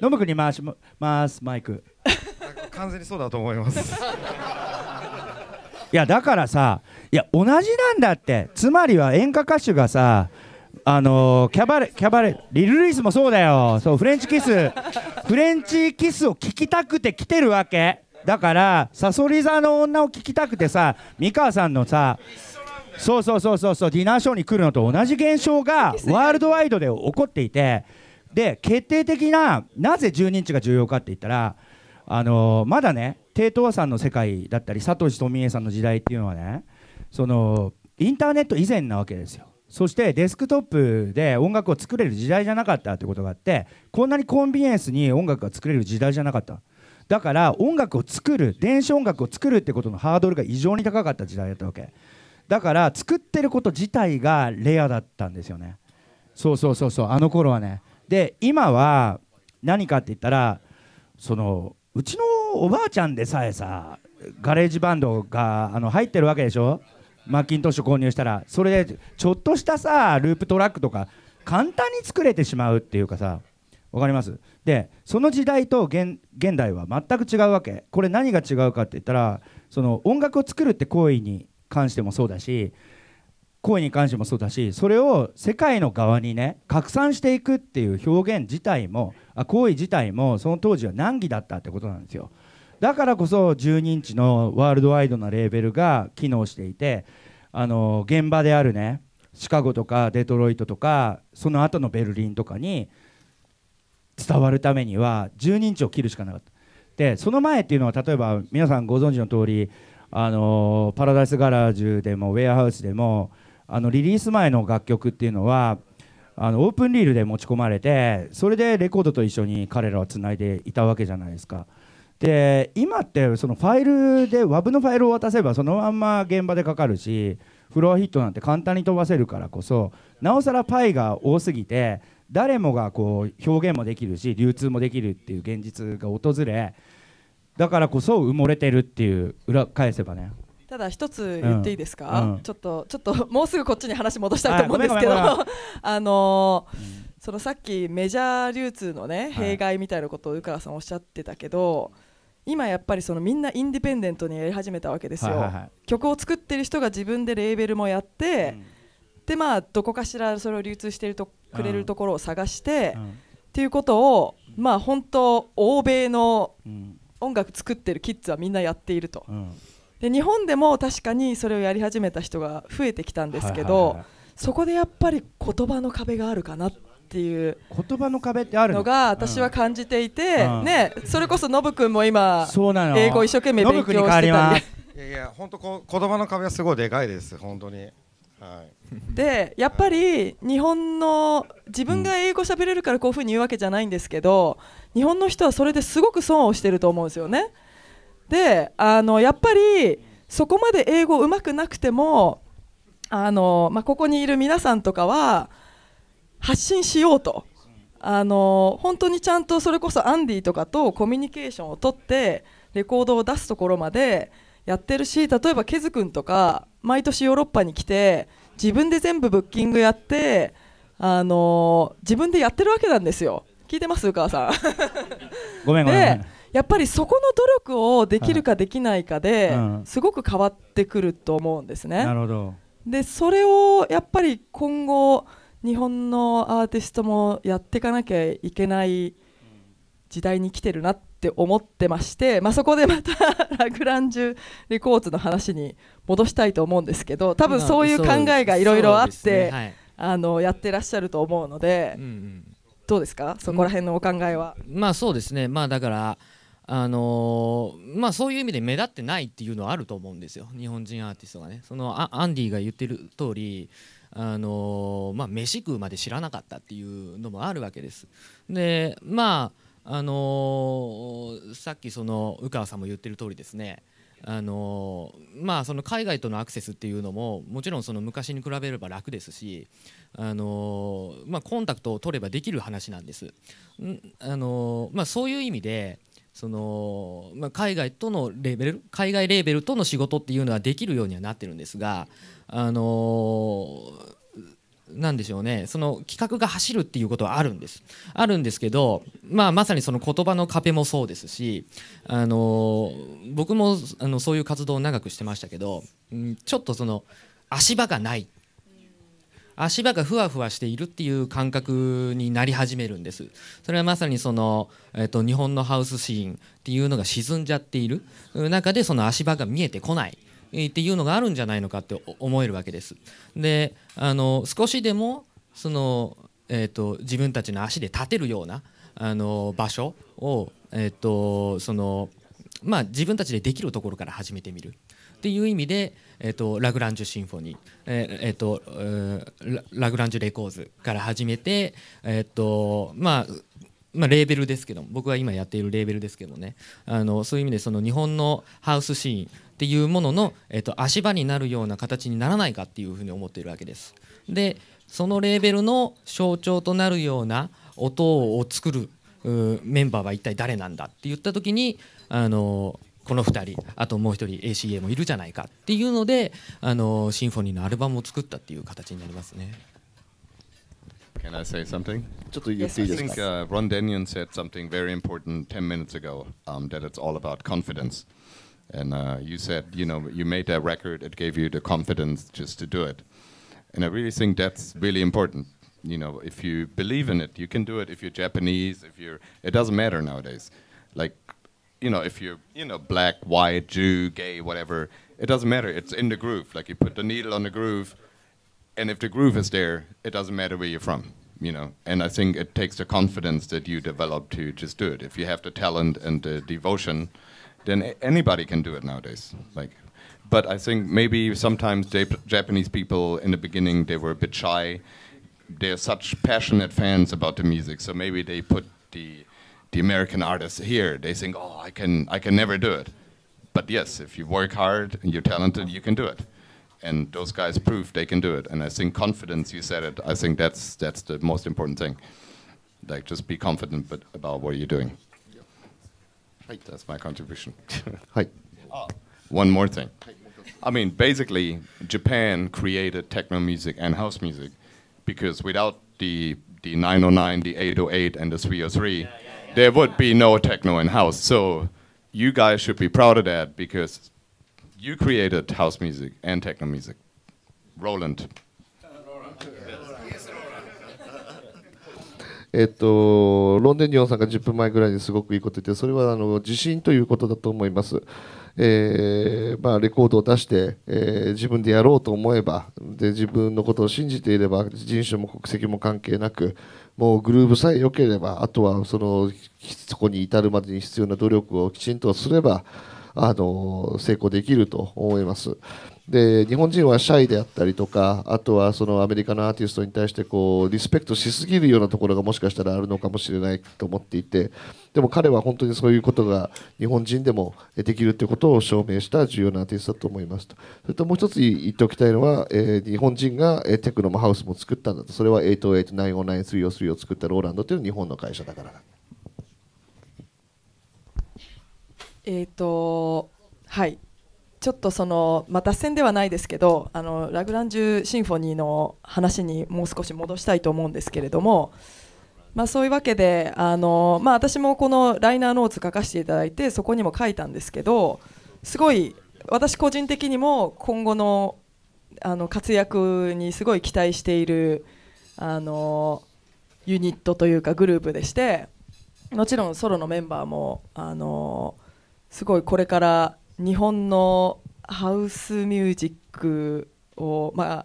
ノブ君に回しますマイク。完全にそうだと思います。(laughs) いやだからさ、いや同じなんだって。つまりは演歌歌手がさ。あのー、キャバレキャバレリル・リースもそうだよそうフレンチキス (laughs) フレンチキスを聞きたくて来てるわけだからさそり座の女を聞きたくてさ美川さんのさそうそうそうそうそうディナーショーに来るのと同じ現象がワールドワイドで起こっていてで決定的ななぜ12日が重要かって言ったらあのー、まだね帝東さんの世界だったり佐藤富江さんの時代っていうのはねそのインターネット以前なわけですよそしてデスクトップで音楽を作れる時代じゃなかったってことがあってこんなにコンビニエンスに音楽が作れる時代じゃなかっただから音楽を作る電子音楽を作るってことのハードルが異常に高かった時代だったわけだから作ってること自体がレアだったんですよねそうそうそうそうあの頃はねで今は何かって言ったらそのうちのおばあちゃんでさえさガレージバンドがあの入ってるわけでしょマッキントッシュ購入したらそれでちょっとしたさループトラックとか簡単に作れてしまうっていうかさわかりますでその時代と現現代は全く違うわけこれ何が違うかって言ったらその音楽を作るって行為に関してもそうだし声に関してもそうだしそれを世界の側にね拡散していくっていう表現自体もあ行為自体もその当時は難儀だったってことなんですよだからこそ12インチのワールドワイドなレーベルが機能していてあの現場であるねシカゴとかデトロイトとかその後のベルリンとかに伝わるためには12インチを切るしかなかった。でその前っていうのは例えば皆さんご存知の通りあのパラダイスガラージュでもウェアハウスでもあのリリース前の楽曲っていうのはあのオープンリールで持ち込まれてそれでレコードと一緒に彼らはつないでいたわけじゃないですか。で今ってそのファイルで WAV のファイルを渡せばそのまんま現場でかかるしフロアヒットなんて簡単に飛ばせるからこそなおさらパイが多すぎて誰もがこう表現もできるし流通もできるっていう現実が訪れだからこそ埋もれてるっていう裏返せばねただ一つ言っていいですか、うんちょっとちょっと (laughs) もうすぐこっちに話戻したいと思うんですけど (laughs) あのーうん、そのさっきメジャー流通のね弊害みたいなことを湯川さんおっしゃってたけど、今やっぱりそのみんなインディペンデントにやり始めたわけですよ、はいはいはい、曲を作ってる人が自分でレーベルもやって、でまあどこかしらそれを流通してるとくれるところを探して、っていうことをまあ本当欧米の、うん音楽作ってるキッズはみんなやっていると、うん、で日本でも確かにそれをやり始めた人が増えてきたんですけど、はいはい、そこでやっぱり言葉の壁があるかなっていう言葉の壁ってあるのが私は感じていて、うん、ね、それこそノブ君も今英語一生懸命勉強してたんでいやいや本当こ言葉の壁はすごいでかいです本当にはい (laughs) でやっぱり日本の自分が英語喋れるからこういうふうに言うわけじゃないんですけど日本の人はそれですごく損をしてると思うんですよね。であのやっぱりそこまで英語うまくなくてもあの、まあ、ここにいる皆さんとかは発信しようとあの本当にちゃんとそれこそアンディとかとコミュニケーションをとってレコードを出すところまでやってるし例えばケズ君とか毎年ヨーロッパに来て自分で全部ブッキングやって、あのー、自分でやってるわけなんですよ。聞いてます母さ (laughs) んごめんごめんやっぱりそこの努力をできるかできないかで、すごく変わってくると思うんですね。なるほどでそれをやっぱり今後日本のアーティストもやっていかなきゃいけない時代に来てるなって思ってまして、まあ、そこでまた (laughs) ラグランジュレコーズの話に戻したいと思うんですけど多分そういう考えがいろいろあって、ねはい、あのやってらっしゃると思うので、うんうん、どうですかそこら辺のお考えは。うん、まあそうですね、まあ、だからあのー、まあ、そういう意味で目立ってないっていうのはあると思うんですよ日本人アーティストがねそのアンディが言ってる通りあのー、まあ、飯食うまで知らなかったっていうのもあるわけです。でまああのー、さっきその鵜川さんも言ってる通りですねあのー、まあ、その海外とのアクセスっていうのももちろんその昔に比べれば楽ですし、あのー、まあ、コンタクトを取ればできる話なんです。あのまあ、そういう意味でその、まあ、海外とのレベル海外レーベルとの仕事っていうのはできるようにはなってるんですが、あのなんでしょうねその企画が走るっていうことはあるんですあるんですけど、まあ、まさにその言葉の壁もそうですし、あの僕もあのそういう活動を長くしてましたけど、うん、ちょっとその足場がない足場がふわふわしているっていう感覚になり始めるんですそれはまさにその、えっと日本のハウスシーンっていうのが沈んじゃっている中でその足場が見えてこないっていうのがあるんじゃないのかって思えるわけです。であの少しでもその、えーと、自分たちの足で立てるようなあの場所を、えーとそのまあ、自分たちでできるところから始めてみる。っていう意味で、えーと、ラグランジュシンフォニー、えーと、えー、ラグランジュレコーズから始めて、えーとまあ、まあ、レーベルですけど僕は今やっているレーベルですけどねあのそういう意味でその日本のハウスシーンていうものの、えー、と足場になるような形にならないかっていうふうに思っているわけです。でそのレーベルの象徴となるような音を作るメンバーは一体誰なんだって言った時にあのこの2人あともう1人 ACA もいるじゃないかっていうのであのシンフォニーのアルバムを作ったっていう形になりますね。Can I say something? Yes, I think uh, Ron Denyon said something very important 10 minutes ago um, that it's all about confidence. And uh, you said, you know, you made that record, it gave you the confidence just to do it. And I really think that's really important. You know, if you believe in it, you can do it. If you're Japanese, if you're, it doesn't matter nowadays. Like, you know, if you're, you know, black, white, Jew, gay, whatever, it doesn't matter. It's in the groove. Like, you put the needle on the groove, and if the groove is there, it doesn't matter where you're from, you know. And I think it takes the confidence that you develop to just do it. If you have the talent and the devotion, then anybody can do it nowadays. Like, but I think maybe sometimes Jap Japanese people in the beginning they were a bit shy. They're such passionate fans about the music, so maybe they put the the American artists here. They think, oh, I can I can never do it. But yes, if you work hard and you're talented, you can do it. And those guys proved they can do it. And I think confidence, you said it, I think that's that's the most important thing. Like just be confident but about what you're doing. That's my contribution. (laughs) Ah. Hi. Oh. One more thing. I mean, basically, Japan created techno music and house music because without the the 909, the 808, and the 303, yeah, yeah, yeah. there would be no techno in house. So you guys should be proud of that because you created house music and techno music. Roland. えっと、ロンデニオンさんが10分前ぐらいにすごくいいこと言って、それはあのということだと思います。えー、まあ、レコードを出して、えー、自分でやろうと思えばで自分のことを信じていれば人種も国籍も関係なくもうグルーブさえ良ければあとはそのそこに至るまでに必要な努力をきちんとすればあの成功できると思います。で日本人はシャイであったりとかあとはそのアメリカのアーティストに対してこうリスペクトしすぎるようなところがもしかしたらあるのかもしれないと思っていてでも彼は本当にそういうことが日本人でもできるということを証明した重要なアーティストだと思いますとそれともう一つ言っておきたいのは、えー、日本人がテクノもハウスも作ったんだとそれは808-909-303を作ったローランドという日本の会社だからだ。えーとはいちょっとその、まあ、脱線ではないですけどあのラグランジュシンフォニーの話にもう少し戻したいと思うんですけれども、まあ、そういうわけであの、まあ、私もこのライナーノーツ書かせていただいてそこにも書いたんですけどすごい私個人的にも今後のあの活躍にすごい期待しているあのユニットというかグループでしてもちろんソロのメンバーもあのすごいこれから日本のハウスミュージックを、ま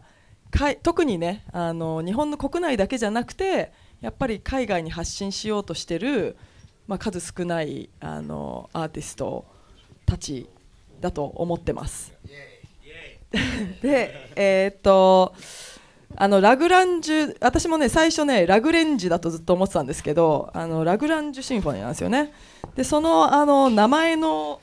あ、特にねあの日本の国内だけじゃなくてやっぱり海外に発信しようとしてる、まあ、数少ないあのアーティストたちだと思ってます。で、えー、っとあのラグランジュ私もね最初ねラグレンジだとずっと思ってたんですけどあのラグランジュシンフォニーなんですよね。でそのあの名前の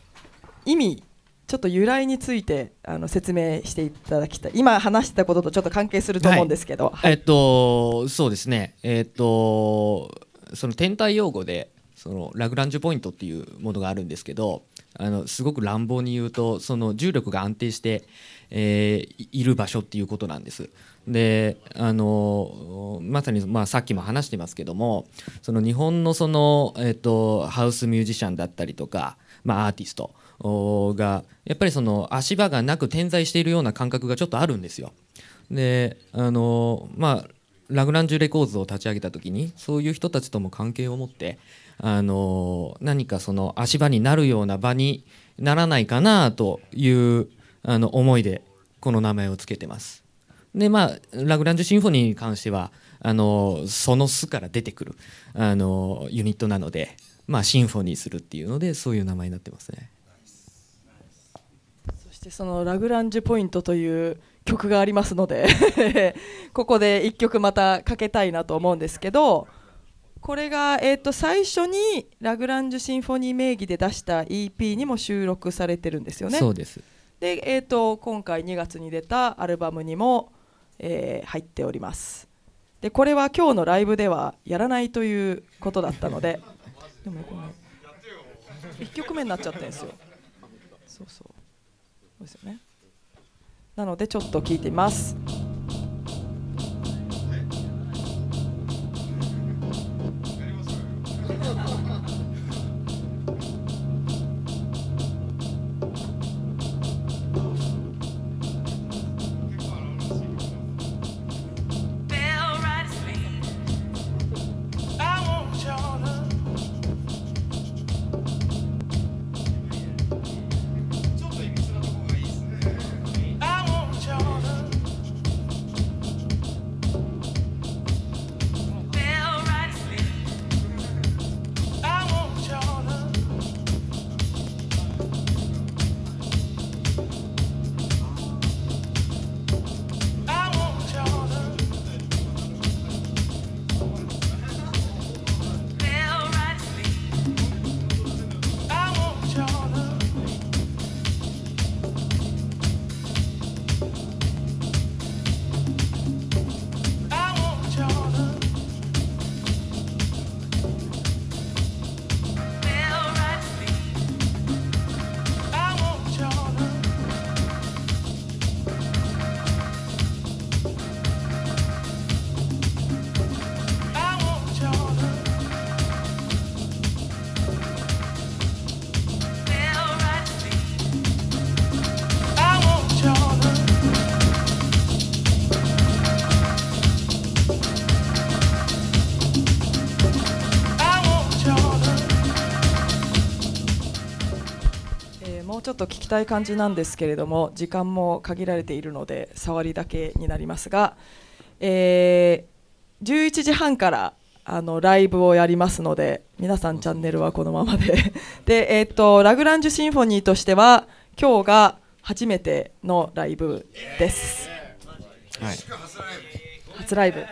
意味ちょっと由来についてあの説明していただきたい今話してたこととちょっと関係すると思うんですけど、はいはい、えっとそうですねえっとその天体用語でそのラグランジュポイントっていうものがあるんですけどあのすごく乱暴に言うとその重力が安定して、えー、いる場所っていうことなんです。であのまさに、まあ、さっきも話してますけどもその日本のその、えーとハウスミュージシャンだったりとか、まあ、アーティストがやっぱりその足場がなく点在しているような感覚がちょっとあるんですよ。であのまあラグランジュレコーズを立ち上げた時にそういう人たちとも関係を持ってあの何かその足場になるような場にならないかなというあの思いでこの名前を付けてます。でまあラグランジュシンフォニーに関してはあのその巣から出てくるあのユニットなので、まあ、シンフォニーするっていうのでそういう名前になってますね。してそのラグランジュポイントという曲がありますので (laughs) ここで1曲またかけたいなと思うんですけどこれが、えー、と最初にラグランジュシンフォニー名義で出した EP にも収録されてるんですよね。そうですで、えー、と今回2月に出たアルバムにも、えー、入っております。でこれは今日のライブではやらないということだったので (laughs) でもこの1曲目になっちゃったんですよ。そうそうですよねなのでちょっと聞いてみます。と聞きたい感じなんですけれども時間も限られているので触りだけになりますが、えー、11時半からあのライブをやりますので皆さんチャンネルはこのままで (laughs) で、えーと、とラグランジュシンフォニーとしては今日が初めてのライブです。はい、初ライブ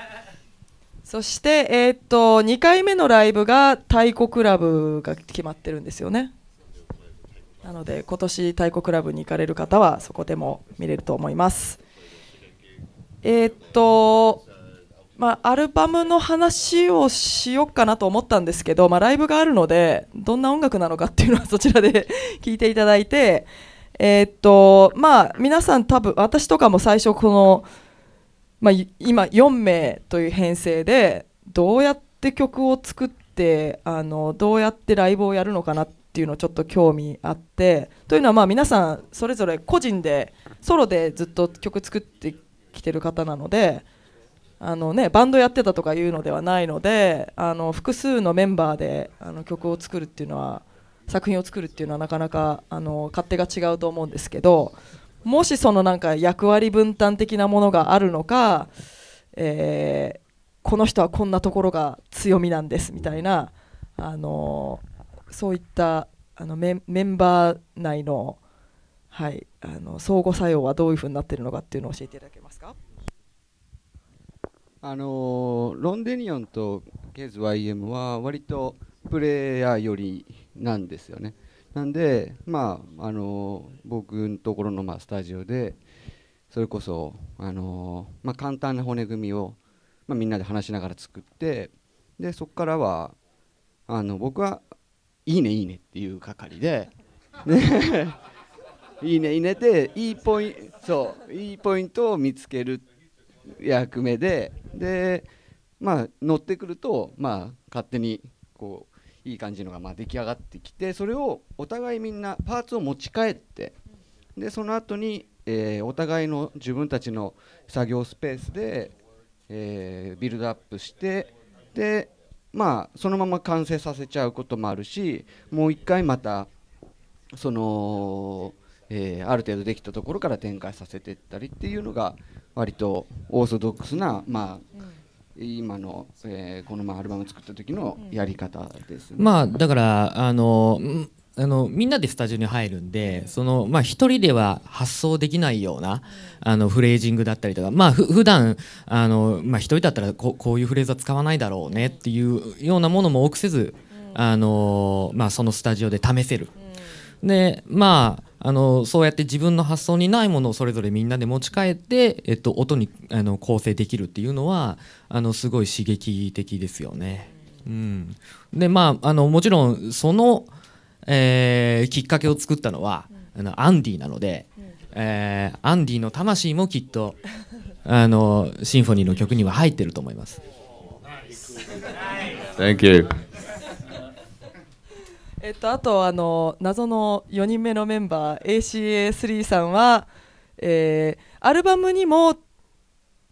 そして、えーと2回目のライブが太鼓クラブが決まってるんですよね。なので今年太鼓クラブに行かれる方はそこでも見れると思います。えー、っとまあ、アルバムの話をしようかなと思ったんですけど、まあ、ライブがあるのでどんな音楽なのかっていうのは (laughs) そちらで (laughs) 聞いていただいて、えー、っとまあ、皆さん多分私とかも最初この、まあ、今4名という編成でどうやって曲を作ってあのどうやってライブをやるのかなっっていうのをちょっと興味あってというのはまあ皆さんそれぞれ個人でソロでずっと曲作ってきてる方なのであの、ね、バンドやってたとかいうのではないのであの複数のメンバーであの曲を作るっていうのは作品を作るっていうのはなかなかあの勝手が違うと思うんですけどもしそのなんか役割分担的なものがあるのか、えー、この人はこんなところが強みなんですみたいな。あのーそういったあのメンバー内の,、はい、あの相互作用はどういうふうになっているのかっていうのを教えていただけますかあのロンデニオンとケーズ YM は割とプレイヤー寄りなんですよね。なんで、まあ、あの僕のところの、まあ、スタジオでそれこそ、あのまあ、簡単な骨組みを、まあ、みんなで話しながら作ってでそこからはあの僕はいいねいいねっていう係で、ね、いいねいいねでいいポイントいいポイントを見つける役目ででまあ乗ってくるとまあ勝手にこういい感じのがまあ出来上がってきてそれをお互いみんなパーツを持ち帰ってでその後にえー、お互いの自分たちの作業スペースで、えー、ビルドアップしてでまあそのまま完成させちゃうこともあるしもう一回またその、えー、ある程度できたところから展開させていったりっていうのが割とオーソドックスなまあ、今の、えー、このまあアルバム作った時のやり方です、ね、まあだからあのあのみんなでスタジオに入るんで、そまあ、一人では発想できないようなあのフレージングだったりとか、まあ、ふ普段あのまあ、一人だったらここういうフレーズは使わないだろうねっていうようなものも多くせず、あのまあ、そのスタジオで試せる。でまああのそうやって自分の発想にないものをそれぞれみんなで持ち帰って、えっと、音にあの構成できるっていうのはあのすごい刺激的ですよね。うん、でまああのもちろんそのえー、きっかけを作ったのは、あのアンディなので、えー、アンディの魂もきっとあのシンフォニーの曲には入ってると思います。Thank you. えっと、あとあの謎の4人目のメンバー ACA3 さんは、えー、アルバムにも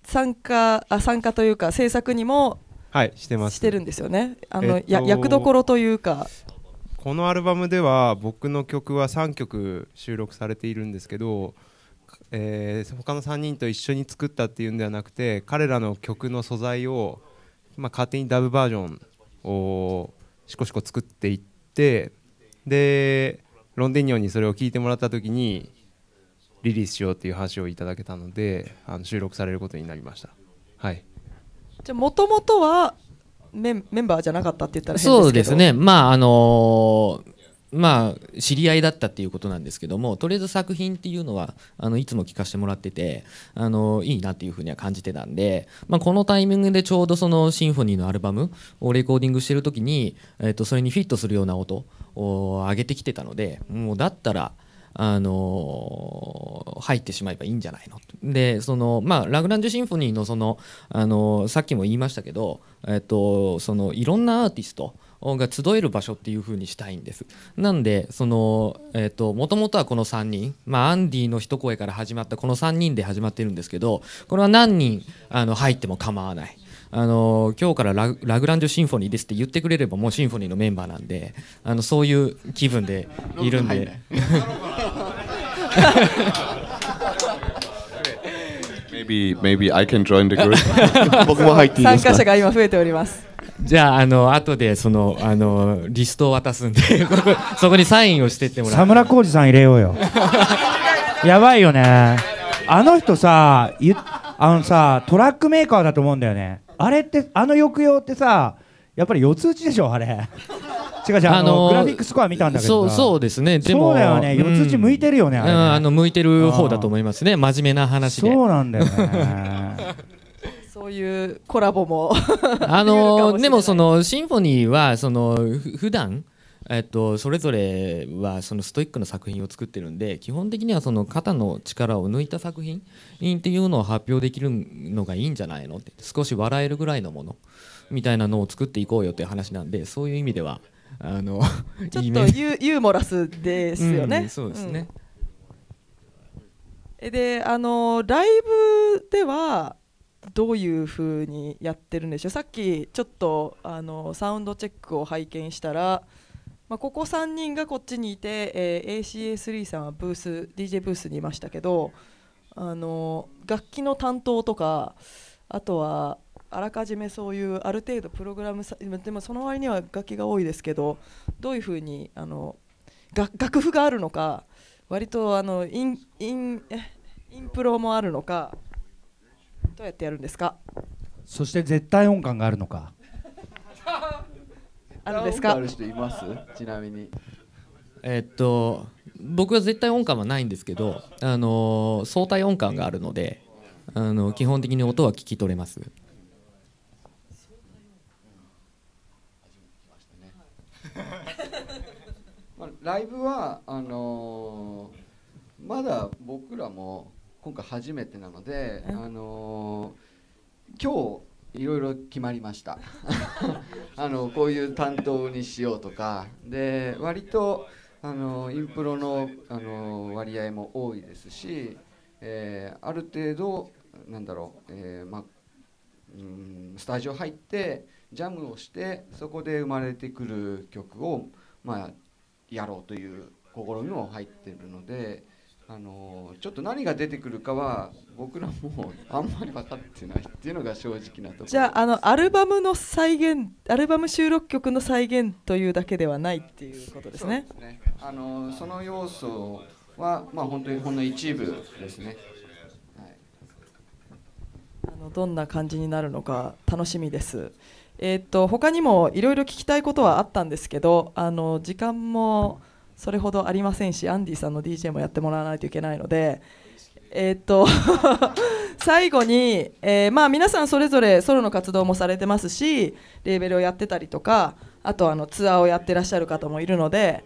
参加あ参加というか制作にもはいしてますしてるんですよねあの、えっと、や役どころというかこのアルバムでは僕の曲は3曲収録されているんですけど、えー、他の3人と一緒に作ったっていうんではなくて彼らの曲の素材を、まあ、勝手にダブバージョンをしこしこ作っていってでロンデニオンにそれを聞いてもらった時にリリースしようっていう話をいただけたのであの収録されることになりました。はい、じゃもともとはメンメンバーじゃなかったって言ったらそうですねまああのーまあ、知り合いだったっていうことなんですけどもとりあえず作品っていうのはあのいつも聞かせてもらっててあのいいなっていうふうには感じてたんで、まあ、このタイミングでちょうどそのシンフォニーのアルバムをレコーディングしてる時に、えー、とそれにフィットするような音を上げてきてたのでもうだったら。あの入ってしまえばいいんじゃないのでその、まあ、ラグランジュ・シンフォニーのその、あのさっきも言いましたけど、えっと、そのいろんなアーティストが集える場所っていう風にしたいんです。なんでそのえっ、ー、と元々はこの3人、まあアンディの一声から始まったこの3人で始まってるんですけど、これは何人あの入っても構わない。あの今日からラグランジュシンフォニーですって言ってくれればもうシンフォニーのメンバーなんであのそういう気分でいるんで。(laughs) maybe I can join the group (laughs) 僕も入っていいですか参加者が今増えておりますじゃああの後でそのあのリストを渡すんで (laughs) そこにサインをしてってもらう佐村浩二さん入れようよやばいよねあの人さあのさトラックメーカーだと思うんだよねあれってあの抑揚ってさやっぱり四つ打ちでしょあれ違う違う、あのー、グラフィックスコア見たんだけどそうそうですねでもそうだよね四つ打ち向いてるよね、うん、あね、あの向いてる方だと思いますね真面目な話でそうなんだよね (laughs) そういうコラボもあのでもそのシンフォニーはその普段えっと、それぞれはそのストイックな作品を作ってるんで基本的にはその肩の力を抜いた作品っていうのを発表できるのがいいんじゃないのって少し笑えるぐらいのものみたいなのを作っていこうよっていう話なんでそういう意味ではあの (laughs) ちょっとユーモラスですよね。うん、そうですね、うん、であのライブではどういうふうにやってるんでしょうさっきちょっとあのサウンドチェックを拝見したらまあ、ここ3人がこっちにいて、えー、ACA3 さんはブース DJ ブースにいましたけど、あの楽器の担当とかあとはあらかじめそういうある程度プログラムさでもその割には楽器が多いですけどどういうふうにあの楽譜があるのか割とあのインインインプロもあるのかどうやってやるんですかそして絶対音感があるのかあるんですかある人いますちなみにえっと僕は絶対音感はないんですけど、あの相対音感があるので、あの基本的に音は聞き取れます。まあ、ライブはあのー、まだ僕らも今回初めてなので、あのー、今日いろいろ決まりました (laughs) あのこういう担当にしようとかで割とあのインプロのあの割合も多いですし、えー、ある程度なんだろう、えーまうんスタジオ入ってジャムをしてそこで生まれてくる曲を、まあ、やろうという試みも入ってるので。あのちょっと何が出てくるかは僕らもあんまり分かってないっていうのが正直なところじゃああのアルバムの再現アルバム収録曲の再現というだけではないっていうことですね。そ、ね、あのその要素は、まあ、本当にほんの一部ですね。はい、あのどんな感じになるのか楽しみです。えー、っと他にもいろいろ聞きたいことはあったんですけどあの時間も。それほどありませんしアンディさんの DJ もやってもらわないといけないので。えー、っと (laughs) 最後に、えー、まあ、皆さんそれぞれソロの活動もされてますしレーベルをやってたりとかあとあのツアーをやってらっしゃる方もいるので、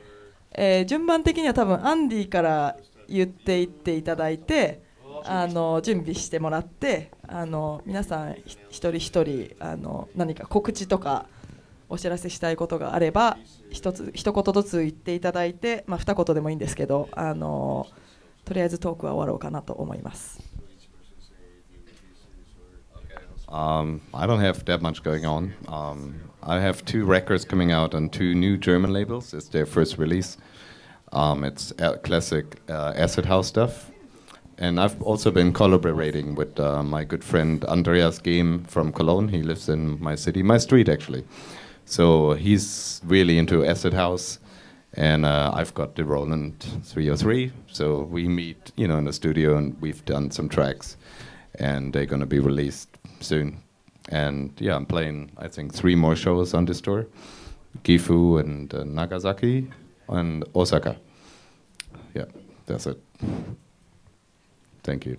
えー、順番的には多分アンディから言っていっていただいてあの準備してもらってあの皆さん一人一人あの何か告知とか。お知らせしたいことがあれば一つ一言ずつ言っていただいて、まあ、二言でもいいんですけど、あのとりあえずトークは終わろうかなと思います。Um, I don't have that much going on. Um, I have two records coming out on two new German labels. It's their first release. Um, it's classic uh, acid house stuff. And I've also been collaborating with uh, my good friend Andreas g a m e from Cologne. He lives in my city, my street actually. So he's really into acid house, and uh, I've got the Roland 303. So we meet, you know, in the studio, and we've done some tracks, and they're gonna be released soon. And yeah, I'm playing, I think, three more shows on this tour: Gifu and uh, Nagasaki and Osaka. Yeah, that's it. Thank you.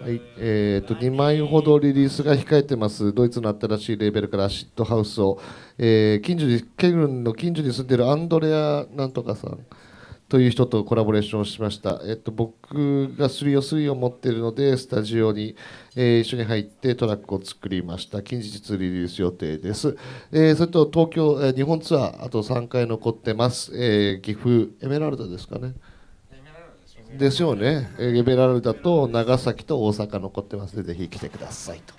はい、えーと、2枚ほどリリースが控えてますドイツの新しいレーベルからアシッドハウスを、えー、近所にケグンの近所に住んでるアンドレアなんとかさんという人とコラボレーションしました、えーと、僕が3を3を持っているのでスタジオに、えー、一緒に入ってトラックを作りました近日リリース予定です、えー、それと東京、え日本ツアーあと3回残ってます、え岐阜エメラルドですかねですよね、エベラルダと長崎と大阪残ってますので、ぜひ来てくださいと。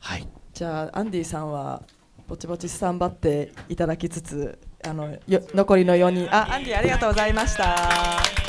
はい、じゃあ、アンディさんはぼちぼちスタンバっていただきつつ、あの残りの4人、あアンディありがとうございました。